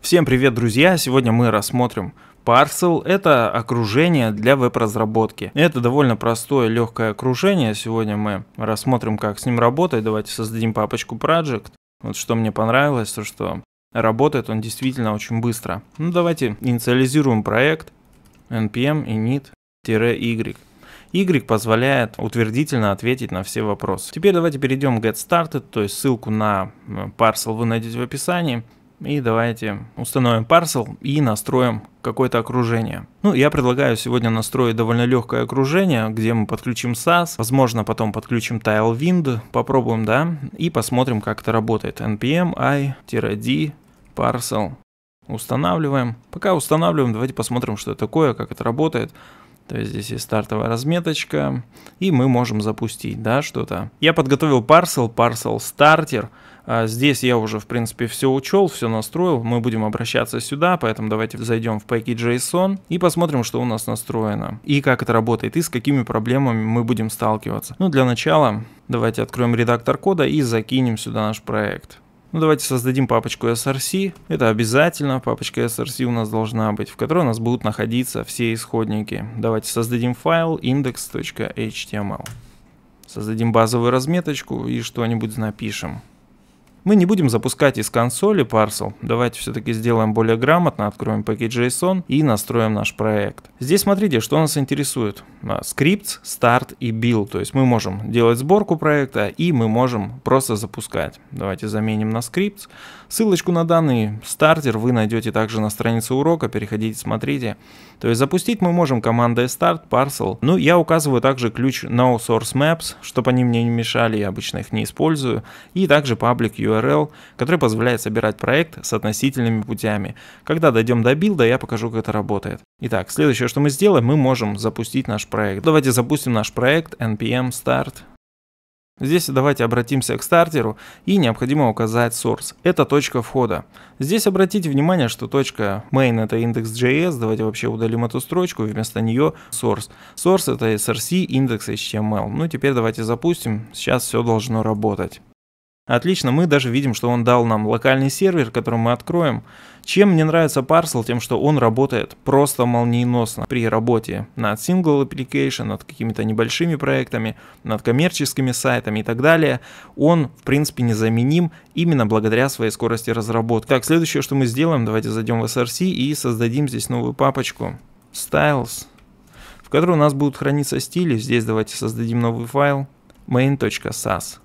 Всем привет, друзья! Сегодня мы рассмотрим Parcel – это окружение для веб-разработки. Это довольно простое, легкое окружение. Сегодня мы рассмотрим, как с ним работать. Давайте создадим папочку Project. Вот что мне понравилось, то что работает он действительно очень быстро. Ну, давайте инициализируем проект npm init-y. Y позволяет утвердительно ответить на все вопросы. Теперь давайте перейдем к Get Started, то есть ссылку на Parcel вы найдете в описании. И давайте установим парсел и настроим какое-то окружение. Ну, я предлагаю сегодня настроить довольно легкое окружение, где мы подключим SAS, возможно, потом подключим Tilewind, попробуем, да, и посмотрим, как это работает. npm i-d parcel устанавливаем. Пока устанавливаем, давайте посмотрим, что это такое, как это работает. То есть здесь есть стартовая разметочка, и мы можем запустить, да, что-то. Я подготовил Parcel, parcel starter. А здесь я уже, в принципе, все учел, все настроил. Мы будем обращаться сюда, поэтому давайте зайдем в package.json и посмотрим, что у нас настроено. И как это работает, и с какими проблемами мы будем сталкиваться. Ну, для начала давайте откроем редактор кода и закинем сюда наш проект. Ну давайте создадим папочку src, это обязательно, папочка src у нас должна быть, в которой у нас будут находиться все исходники. Давайте создадим файл index.html. Создадим базовую разметочку и что-нибудь напишем. Мы не будем запускать из консоли Parcel. давайте все-таки сделаем более грамотно, откроем пакет JSON и настроим наш проект. Здесь смотрите, что нас интересует. Scripts, а, старт и build, то есть мы можем делать сборку проекта и мы можем просто запускать. Давайте заменим на scripts. Ссылочку на данный стартер вы найдете также на странице урока, переходите, смотрите. То есть запустить мы можем командой start, parcel. Ну, я указываю также ключ no source maps, чтобы они мне не мешали, я обычно их не использую. И также public URL, который позволяет собирать проект с относительными путями. Когда дойдем до билда, я покажу, как это работает. Итак, следующее, что мы сделаем, мы можем запустить наш проект. Давайте запустим наш проект npm start. Здесь давайте обратимся к стартеру и необходимо указать source. Это точка входа. Здесь обратите внимание, что точка main это index.js. Давайте вообще удалим эту строчку, вместо нее source. Source это src index.html. Ну теперь давайте запустим. Сейчас все должно работать. Отлично, мы даже видим, что он дал нам локальный сервер, который мы откроем. Чем мне нравится Parcel, тем, что он работает просто молниеносно при работе над single application, над какими-то небольшими проектами, над коммерческими сайтами и так далее. Он, в принципе, незаменим именно благодаря своей скорости разработки. Так, следующее, что мы сделаем, давайте зайдем в SRC и создадим здесь новую папочку styles, в которой у нас будут храниться стили. Здесь давайте создадим новый файл main.sas.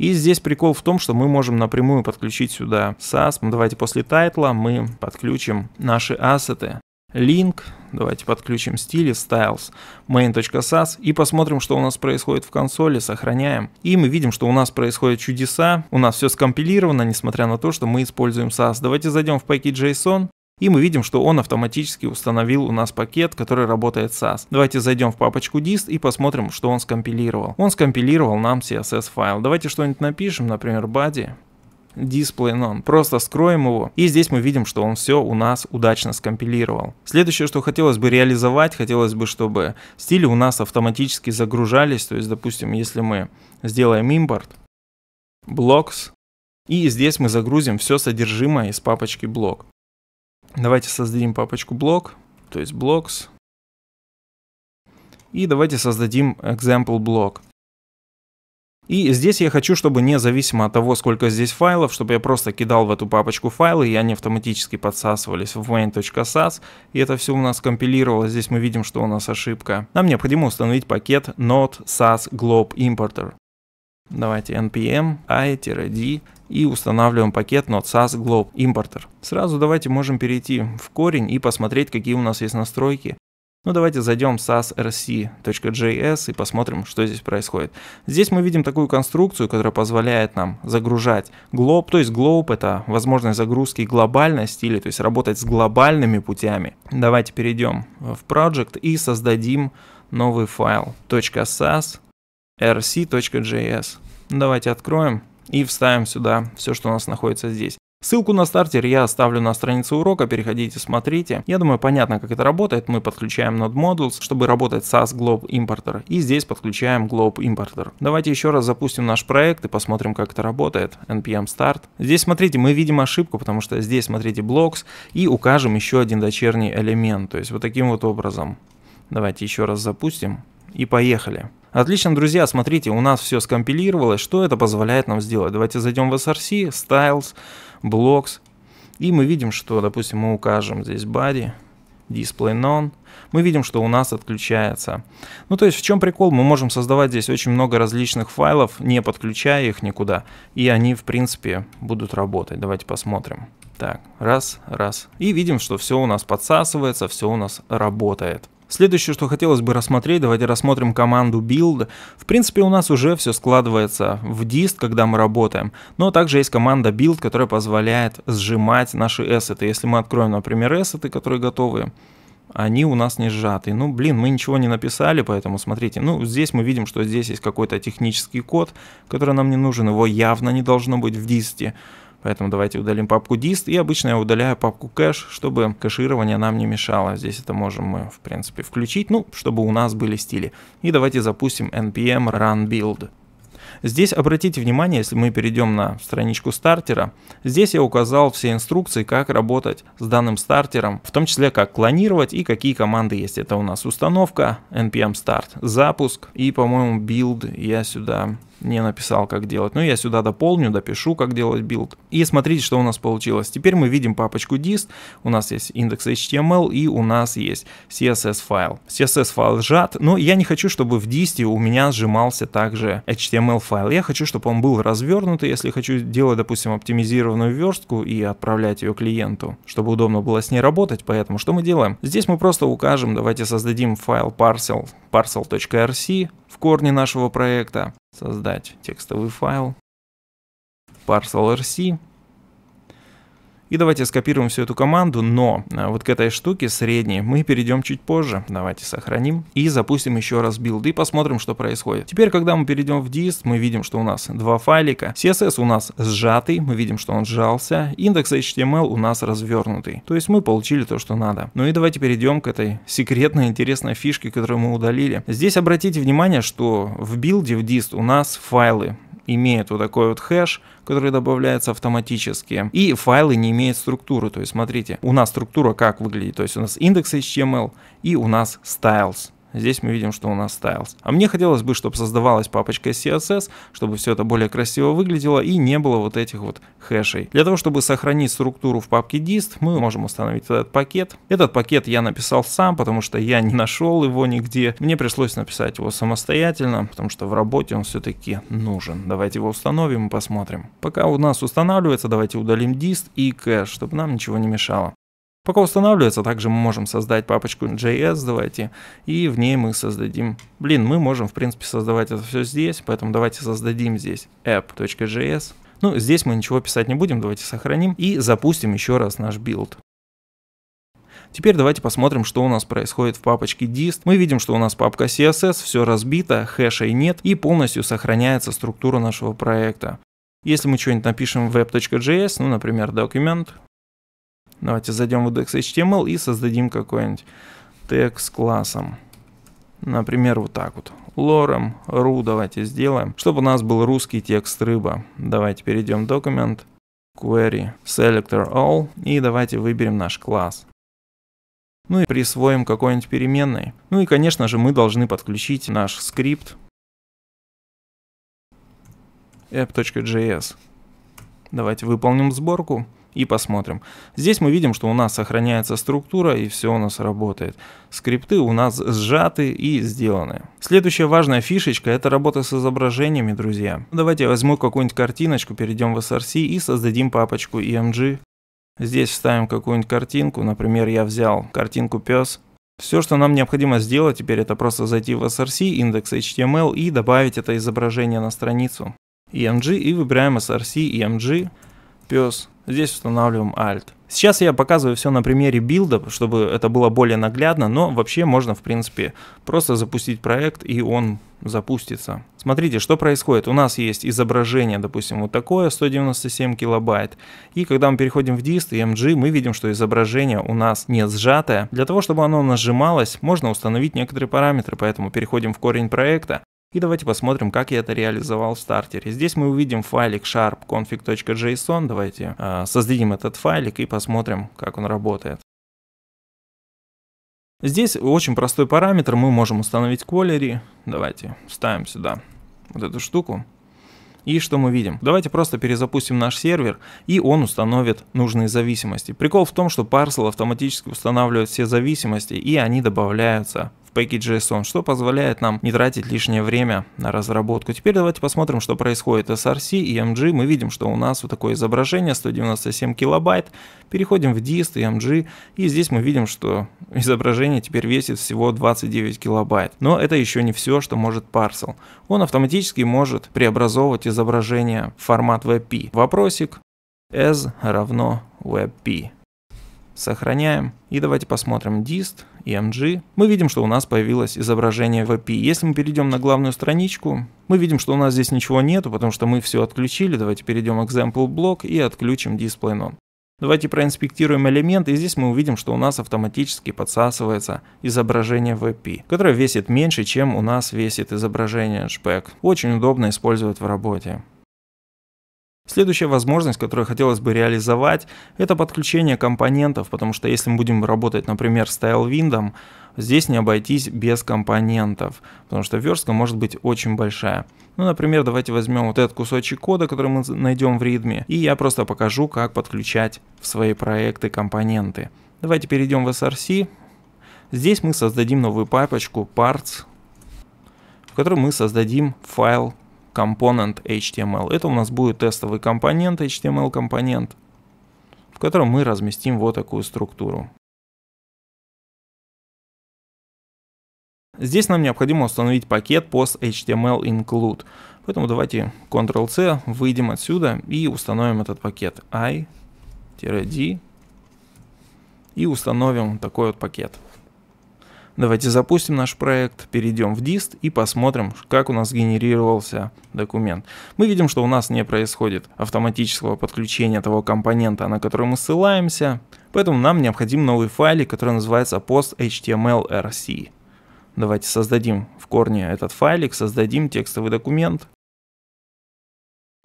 И здесь прикол в том, что мы можем напрямую подключить сюда SAS. Ну, давайте после тайтла мы подключим наши ассеты. Link, давайте подключим стили, styles, main.sas и посмотрим, что у нас происходит в консоли, сохраняем. И мы видим, что у нас происходят чудеса, у нас все скомпилировано, несмотря на то, что мы используем SAS. Давайте зайдем в пакет JSON. И мы видим, что он автоматически установил у нас пакет, который работает SAS. Давайте зайдем в папочку dist и посмотрим, что он скомпилировал. Он скомпилировал нам CSS файл. Давайте что-нибудь напишем, например, body display none. Просто скроем его, и здесь мы видим, что он все у нас удачно скомпилировал. Следующее, что хотелось бы реализовать, хотелось бы, чтобы стили у нас автоматически загружались, то есть, допустим, если мы сделаем импорт, blocks, и здесь мы загрузим все содержимое из папочки блок. Давайте создадим папочку блок, то есть blocks. И давайте создадим example блок. И здесь я хочу, чтобы независимо от того, сколько здесь файлов, чтобы я просто кидал в эту папочку файлы, и они автоматически подсасывались в main.sas, и это все у нас компилировалось. Здесь мы видим, что у нас ошибка. Нам необходимо установить пакет not sas globe importer. Давайте npm i-d и устанавливаем пакет .sas glob importer. Сразу давайте можем перейти в корень и посмотреть, какие у нас есть настройки. Ну давайте зайдем в sasrc.js и посмотрим, что здесь происходит. Здесь мы видим такую конструкцию, которая позволяет нам загружать glob, то есть glob это возможность загрузки глобальной стили, то есть работать с глобальными путями. Давайте перейдем в project и создадим новый файл .sas rc.js. Давайте откроем и вставим сюда все, что у нас находится здесь. Ссылку на стартер я оставлю на странице урока, переходите, смотрите. Я думаю, понятно, как это работает. Мы подключаем Node Modules, чтобы работать SAS Globe Importer. И здесь подключаем Globe Importer. Давайте еще раз запустим наш проект и посмотрим, как это работает. npm start. Здесь, смотрите, мы видим ошибку, потому что здесь, смотрите, blocks. И укажем еще один дочерний элемент. То есть вот таким вот образом. Давайте еще раз запустим и поехали. Отлично, друзья, смотрите, у нас все скомпилировалось. Что это позволяет нам сделать? Давайте зайдем в SRC, Styles, Blocks. И мы видим, что, допустим, мы укажем здесь Body, Display None. Мы видим, что у нас отключается. Ну, то есть, в чем прикол? Мы можем создавать здесь очень много различных файлов, не подключая их никуда. И они, в принципе, будут работать. Давайте посмотрим. Так, раз, раз. И видим, что все у нас подсасывается, все у нас работает. Следующее, что хотелось бы рассмотреть, давайте рассмотрим команду build. В принципе, у нас уже все складывается в dist, когда мы работаем, но также есть команда build, которая позволяет сжимать наши эссеты. Если мы откроем, например, эссеты, которые готовы, они у нас не сжаты. Ну, блин, мы ничего не написали, поэтому смотрите, ну, здесь мы видим, что здесь есть какой-то технический код, который нам не нужен, его явно не должно быть в дисте. Поэтому давайте удалим папку dist. И обычно я удаляю папку кэш, чтобы кэширование нам не мешало. Здесь это можем мы, в принципе, включить, ну, чтобы у нас были стили. И давайте запустим npm run build. Здесь обратите внимание, если мы перейдем на страничку стартера, здесь я указал все инструкции, как работать с данным стартером, в том числе как клонировать и какие команды есть. Это у нас установка, npm start, запуск и, по-моему, build я сюда не написал, как делать. Но ну, я сюда дополню, допишу, как делать билд. И смотрите, что у нас получилось. Теперь мы видим папочку dist, у нас есть индекс HTML и у нас есть CSS файл. CSS файл сжат, но я не хочу, чтобы в dist у меня сжимался также HTML файл. Я хочу, чтобы он был развернутый, если хочу делать, допустим, оптимизированную верстку и отправлять ее клиенту, чтобы удобно было с ней работать. Поэтому что мы делаем? Здесь мы просто укажем, давайте создадим файл parcel, parcel.rc в корне нашего проекта создать текстовый файл parcel.rc и давайте скопируем всю эту команду, но э, вот к этой штуке средней мы перейдем чуть позже. Давайте сохраним и запустим еще раз билд и посмотрим, что происходит. Теперь, когда мы перейдем в dist, мы видим, что у нас два файлика. CSS у нас сжатый, мы видим, что он сжался. Индекс HTML эм у нас развернутый. То есть мы получили то, что надо. Ну и давайте перейдем к этой секретной интересной фишке, которую мы удалили. Здесь обратите внимание, что в билде в dist у нас файлы имеет вот такой вот хэш, который добавляется автоматически. И файлы не имеют структуры. То есть смотрите, у нас структура как выглядит. То есть у нас индекс HTML и у нас styles. Здесь мы видим, что у нас styles. А мне хотелось бы, чтобы создавалась папочка CSS, чтобы все это более красиво выглядело и не было вот этих вот хэшей. Для того, чтобы сохранить структуру в папке dist, мы можем установить этот пакет. Этот пакет я написал сам, потому что я не нашел его нигде. Мне пришлось написать его самостоятельно, потому что в работе он все-таки нужен. Давайте его установим и посмотрим. Пока у нас устанавливается, давайте удалим dist и кэш, чтобы нам ничего не мешало. Пока устанавливается, также мы можем создать папочку JS, давайте, и в ней мы создадим, блин, мы можем, в принципе, создавать это все здесь, поэтому давайте создадим здесь app.js. Ну, здесь мы ничего писать не будем, давайте сохраним и запустим еще раз наш build. Теперь давайте посмотрим, что у нас происходит в папочке dist. Мы видим, что у нас папка CSS, все разбито, хэшей нет и полностью сохраняется структура нашего проекта. Если мы что-нибудь напишем в web.js, ну, например, document. Давайте зайдем в index.html и создадим какой-нибудь тег с классом. Например, вот так вот. Лорем, ру давайте сделаем, чтобы у нас был русский текст рыба. Давайте перейдем в документ, query, selector all и давайте выберем наш класс. Ну и присвоим какой-нибудь переменной. Ну и конечно же мы должны подключить наш скрипт app.js. Давайте выполним сборку и посмотрим. Здесь мы видим, что у нас сохраняется структура и все у нас работает. Скрипты у нас сжаты и сделаны. Следующая важная фишечка это работа с изображениями, друзья. Ну, давайте я возьму какую-нибудь картиночку, перейдем в SRC и создадим папочку EMG. Здесь вставим какую-нибудь картинку, например, я взял картинку пес, все, что нам необходимо сделать теперь, это просто зайти в src индекс HTML и добавить это изображение на страницу. EMG и выбираем src EMG пес. Здесь устанавливаем alt. Сейчас я показываю все на примере билда, чтобы это было более наглядно, но вообще можно, в принципе, просто запустить проект и он запустится. Смотрите, что происходит. У нас есть изображение, допустим, вот такое, 197 килобайт. И когда мы переходим в dist и mg, мы видим, что изображение у нас не сжатое. Для того, чтобы оно нажималось, можно установить некоторые параметры, поэтому переходим в корень проекта и давайте посмотрим, как я это реализовал в стартере. Здесь мы увидим файлик sharp.config.json. Давайте э, создадим этот файлик и посмотрим, как он работает. Здесь очень простой параметр, мы можем установить quality. Давайте ставим сюда вот эту штуку. И что мы видим? Давайте просто перезапустим наш сервер, и он установит нужные зависимости. Прикол в том, что Parcel автоматически устанавливает все зависимости, и они добавляются в Package.json, что позволяет нам не тратить лишнее время на разработку. Теперь давайте посмотрим, что происходит. SRC и MG, мы видим, что у нас вот такое изображение 197 килобайт. Переходим в dist и MG, и здесь мы видим, что изображение теперь весит всего 29 килобайт. Но это еще не все, что может Parcel. Он автоматически может преобразовывать изображение в формат WebP. Вопросик S равно WebP. Сохраняем. И давайте посмотрим dist, и mg Мы видим, что у нас появилось изображение VP. Если мы перейдем на главную страничку, мы видим, что у нас здесь ничего нету, потому что мы все отключили. Давайте перейдем к example блок и отключим display none. Давайте проинспектируем элемент, и здесь мы увидим, что у нас автоматически подсасывается изображение VP, которое весит меньше, чем у нас весит изображение JPEG. Очень удобно использовать в работе. Следующая возможность, которую хотелось бы реализовать, это подключение компонентов, потому что если мы будем работать, например, с TileWind, здесь не обойтись без компонентов, потому что верстка может быть очень большая. Ну, например, давайте возьмем вот этот кусочек кода, который мы найдем в ритме, и я просто покажу, как подключать в свои проекты компоненты. Давайте перейдем в SRC. Здесь мы создадим новую папочку parts, в которой мы создадим файл компонент HTML. Это у нас будет тестовый компонент, HTML компонент, в котором мы разместим вот такую структуру. Здесь нам необходимо установить пакет post html include. Поэтому давайте Ctrl-C, выйдем отсюда и установим этот пакет i-d и установим такой вот пакет. Давайте запустим наш проект, перейдем в dist и посмотрим, как у нас генерировался документ. Мы видим, что у нас не происходит автоматического подключения того компонента, на который мы ссылаемся, поэтому нам необходим новый файлик, который называется post.html.rc. Давайте создадим в корне этот файлик, создадим текстовый документ.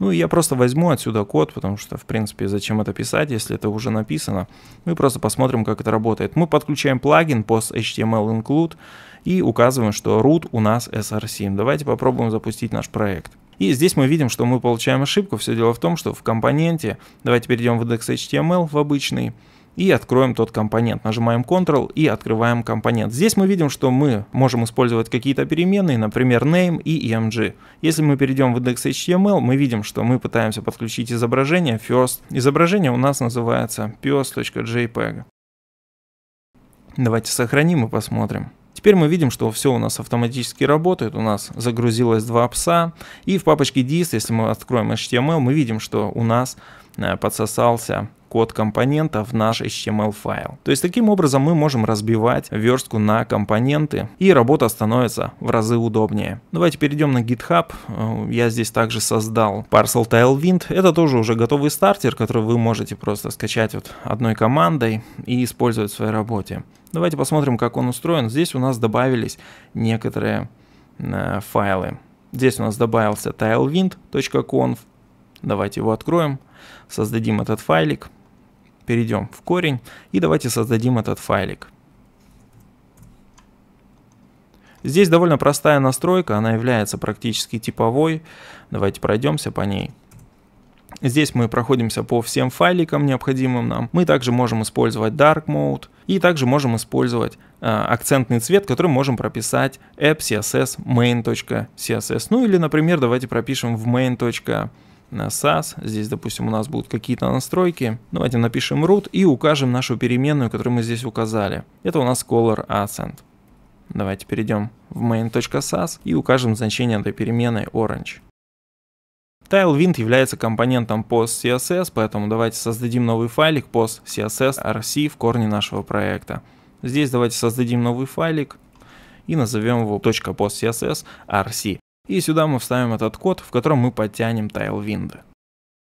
Ну, я просто возьму отсюда код, потому что, в принципе, зачем это писать, если это уже написано. Мы просто посмотрим, как это работает. Мы подключаем плагин post html include и указываем, что root у нас src. Давайте попробуем запустить наш проект. И здесь мы видим, что мы получаем ошибку. Все дело в том, что в компоненте, давайте перейдем в индекс HTML, в обычный, и откроем тот компонент. Нажимаем Ctrl и открываем компонент. Здесь мы видим, что мы можем использовать какие-то переменные, например, name и img Если мы перейдем в index.html мы видим, что мы пытаемся подключить изображение first. Изображение у нас называется pios.jpg e Давайте сохраним и посмотрим. Теперь мы видим, что все у нас автоматически работает, у нас загрузилось два пса, и в папочке dist, если мы откроем HTML, мы видим, что у нас э, подсосался код компонента в наш HTML файл. То есть таким образом мы можем разбивать верстку на компоненты и работа становится в разы удобнее. Давайте перейдем на GitHub. Э, я здесь также создал Parcel Tailwind. Это тоже уже готовый стартер, который вы можете просто скачать вот одной командой и использовать в своей работе. Давайте посмотрим, как он устроен. Здесь у нас добавились некоторые э, файлы. Здесь у нас добавился tilewind.conf. Давайте его откроем, создадим этот файлик перейдем в корень и давайте создадим этот файлик. Здесь довольно простая настройка, она является практически типовой. Давайте пройдемся по ней. Здесь мы проходимся по всем файликам, необходимым нам. Мы также можем использовать Dark Mode и также можем использовать э, акцентный цвет, который можем прописать app.css main.css. Ну или, например, давайте пропишем в main.css SAS. Здесь, допустим, у нас будут какие-то настройки. Давайте напишем root и укажем нашу переменную, которую мы здесь указали. Это у нас color accent. Давайте перейдем в main.sas и укажем значение этой переменной orange. TileWind является компонентом post.css, поэтому давайте создадим новый файлик postcss. rc в корне нашего проекта. Здесь давайте создадим новый файлик и назовем его .postcss. rc и сюда мы вставим этот код, в котором мы подтянем Tailwind.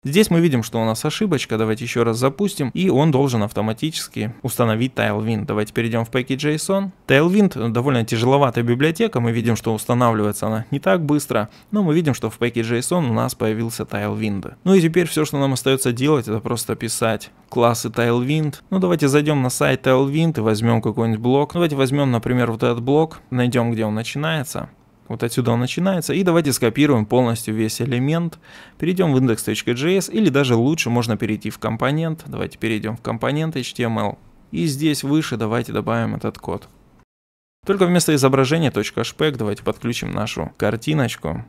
Здесь мы видим, что у нас ошибочка, давайте еще раз запустим, и он должен автоматически установить Tailwind. Давайте перейдем в Package.json. Tailwind довольно тяжеловатая библиотека, мы видим, что устанавливается она не так быстро, но мы видим, что в Package.json у нас появился Tailwind. Ну и теперь все, что нам остается делать, это просто писать классы Tailwind. Ну давайте зайдем на сайт Tailwind и возьмем какой-нибудь блок. Ну, давайте возьмем, например, вот этот блок, найдем, где он начинается. Вот отсюда он начинается. И давайте скопируем полностью весь элемент. Перейдем в index.js или даже лучше можно перейти в компонент. Давайте перейдем в компонент HTML. И здесь выше давайте добавим этот код. Только вместо изображения .шпек давайте подключим нашу картиночку.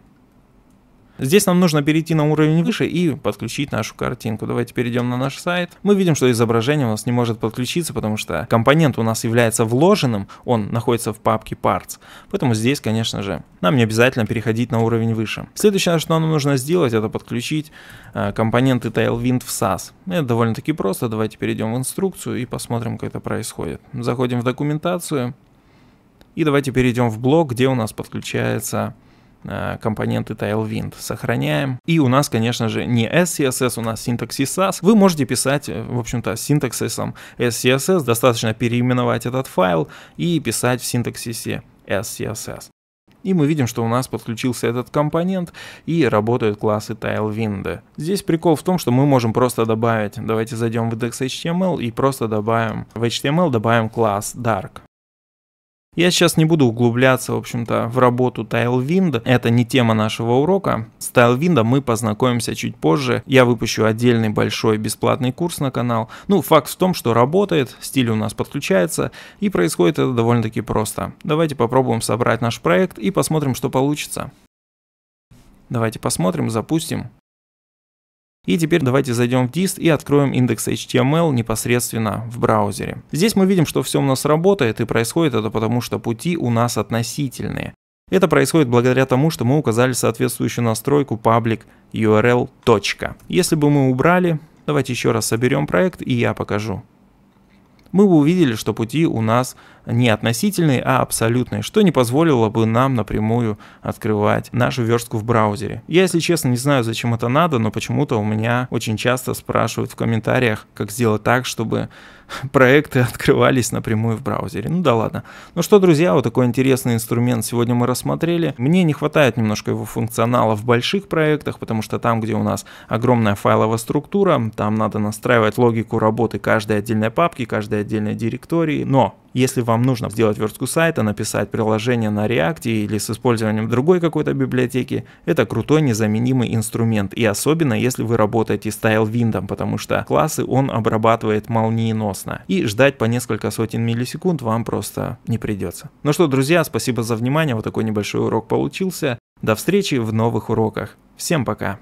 Здесь нам нужно перейти на уровень выше и подключить нашу картинку. Давайте перейдем на наш сайт. Мы видим, что изображение у нас не может подключиться, потому что компонент у нас является вложенным, он находится в папке Parts. Поэтому здесь, конечно же, нам не обязательно переходить на уровень выше. Следующее, что нам нужно сделать, это подключить э, компоненты Tailwind в SAS. Это довольно-таки просто. Давайте перейдем в инструкцию и посмотрим, как это происходит. Заходим в документацию. И давайте перейдем в блок, где у нас подключается Э, компоненты Tailwind. Сохраняем. И у нас, конечно же, не SCSS, у нас синтаксис SAS. Вы можете писать, э, в общем-то, синтаксисом SCSS, достаточно переименовать этот файл и писать в синтаксисе SCSS. И мы видим, что у нас подключился этот компонент и работают классы tailwind Здесь прикол в том, что мы можем просто добавить, давайте зайдем в index.html и просто добавим, в HTML добавим класс dark. Я сейчас не буду углубляться, в общем-то, в работу Tailwind. Это не тема нашего урока. С Tailwind мы познакомимся чуть позже. Я выпущу отдельный большой бесплатный курс на канал. Ну, факт в том, что работает, стиль у нас подключается, и происходит это довольно-таки просто. Давайте попробуем собрать наш проект и посмотрим, что получится. Давайте посмотрим, запустим. И теперь давайте зайдем в dist и откроем индекс HTML непосредственно в браузере. Здесь мы видим, что все у нас работает и происходит это потому, что пути у нас относительные. Это происходит благодаря тому, что мы указали соответствующую настройку public url. Если бы мы убрали, давайте еще раз соберем проект и я покажу. Мы бы увидели, что пути у нас не относительной, а абсолютной, что не позволило бы нам напрямую открывать нашу верстку в браузере. Я, если честно, не знаю, зачем это надо, но почему-то у меня очень часто спрашивают в комментариях, как сделать так, чтобы проекты открывались напрямую в браузере. Ну да ладно. Ну что, друзья, вот такой интересный инструмент сегодня мы рассмотрели. Мне не хватает немножко его функционала в больших проектах, потому что там, где у нас огромная файловая структура, там надо настраивать логику работы каждой отдельной папки, каждой отдельной директории. Но если вам нужно сделать верстку сайта, написать приложение на React или с использованием другой какой-то библиотеки, это крутой незаменимый инструмент, и особенно если вы работаете с TileWind, потому что классы он обрабатывает молниеносно, и ждать по несколько сотен миллисекунд вам просто не придется. Ну что, друзья, спасибо за внимание, вот такой небольшой урок получился. До встречи в новых уроках. Всем пока!